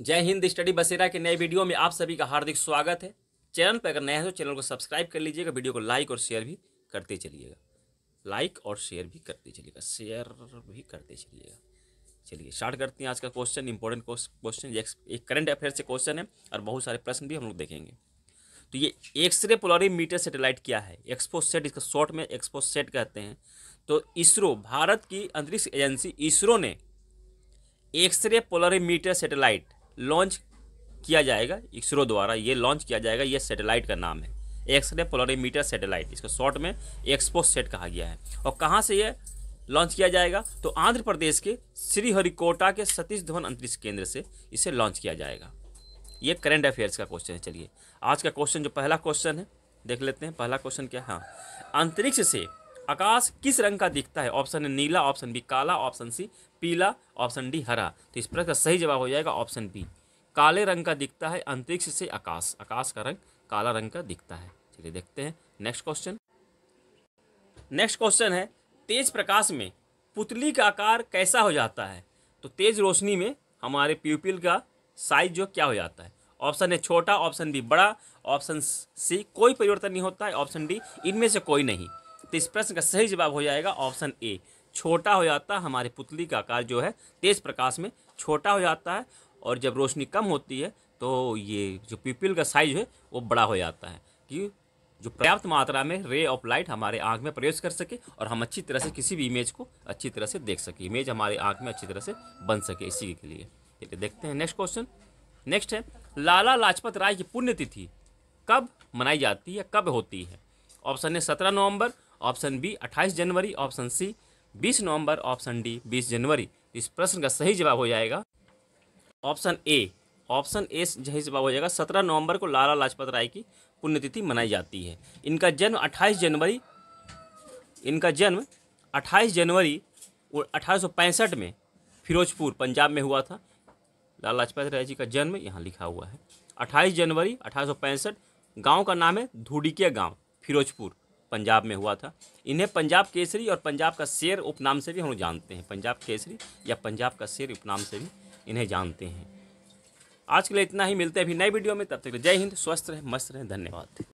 जय हिंद स्टडी बसेरा के नए वीडियो में आप सभी का हार्दिक स्वागत है चैनल पर अगर नया है तो चैनल को सब्सक्राइब कर लीजिएगा वीडियो को लाइक और शेयर भी करते चलिएगा लाइक और शेयर भी करते चलिएगा शेयर भी करते चलिएगा चलिए स्टार्ट करते हैं आज का क्वेश्चन इंपॉर्टेंट क्वेश्चन एक करंट अफेयर से क्वेश्चन है और बहुत सारे प्रश्न भी हम लोग देखेंगे तो ये एक्सरे पोलरीमीटर सेटेलाइट क्या है एक्सपो सेट इसका शॉर्ट में एक्सपो सेट कहते हैं तो इसरो भारत की अंतरिक्ष एजेंसी इसरो ने एक्सरे मीटर सेटेलाइट लॉन्च किया जाएगा इसरो द्वारा ये लॉन्च किया जाएगा ये सैटेलाइट का नाम है एक्सरे पोलोरीमीटर सैटेलाइट इसको शॉर्ट में एक्सपो सेट कहा गया है और कहाँ से ये लॉन्च किया जाएगा तो आंध्र प्रदेश के श्रीहरिकोटा के सतीश धवन अंतरिक्ष केंद्र से इसे लॉन्च किया जाएगा ये करेंट अफेयर्स का क्वेश्चन है चलिए आज का क्वेश्चन जो पहला क्वेश्चन है देख लेते हैं पहला क्वेश्चन क्या हाँ अंतरिक्ष से आकाश किस रंग का दिखता है ऑप्शन ए नीला ऑप्शन बी काला ऑप्शन सी पीला ऑप्शन डी हरा तो इस प्रश्न का सही जवाब हो जाएगा ऑप्शन बी काले रंग का दिखता है अंतरिक्ष से आकाश आकाश का रंग काला रंग का दिखता है चलिए देखते हैं नेक्स्ट क्वेश्चन नेक्स्ट क्वेश्चन है तेज प्रकाश में पुतली का आकार कैसा हो जाता है तो तेज रोशनी में हमारे प्यूपिल का साइज जो क्या हो जाता है ऑप्शन है छोटा ऑप्शन बी बड़ा ऑप्शन सी कोई परिवर्तन नहीं होता है ऑप्शन डी इनमें से कोई नहीं तो इस प्रश्न का सही जवाब हो जाएगा ऑप्शन ए छोटा हो जाता है हमारी पुतली का आकार जो है तेज प्रकाश में छोटा हो जाता है और जब रोशनी कम होती है तो ये जो पीपल का साइज है वो बड़ा हो जाता है कि जो पर्याप्त मात्रा में रे ऑफ लाइट हमारे आँख में प्रवेश कर सके और हम अच्छी तरह से किसी भी इमेज को अच्छी तरह से देख सके इमेज हमारे आँख में अच्छी तरह से बन सके इसी के लिए ठीक है देखते हैं नेक्स्ट क्वेश्चन नेक्स्ट है लाला लाजपत राय की पुण्यतिथि कब मनाई जाती है कब होती है ऑप्शन है सत्रह नवंबर ऑप्शन बी 28 जनवरी ऑप्शन सी 20 नवंबर ऑप्शन डी 20 जनवरी इस प्रश्न का सही जवाब हो जाएगा ऑप्शन ए ऑप्शन ए सही जवाब हो जाएगा 17 नवंबर को लाला लाजपत राय की पुण्यतिथि मनाई जाती है इनका जन्म 28 जनवरी इनका जन्म 28 जनवरी अठारह में फिरोजपुर पंजाब में हुआ था लाला लाजपत राय जी का जन्म यहाँ लिखा हुआ है 28 जनवरी अठारह गांव का नाम है धुडिकिया गांव फिरोजपुर पंजाब में हुआ था इन्हें पंजाब केसरी और पंजाब का शेर उपनाम से भी हम जानते हैं पंजाब केसरी या पंजाब का शेर उपनाम से भी इन्हें जानते हैं आज के लिए इतना ही मिलते हैं अभी नए वीडियो में तब तक जय हिंद स्वस्थ रहें मस्त रहें धन्यवाद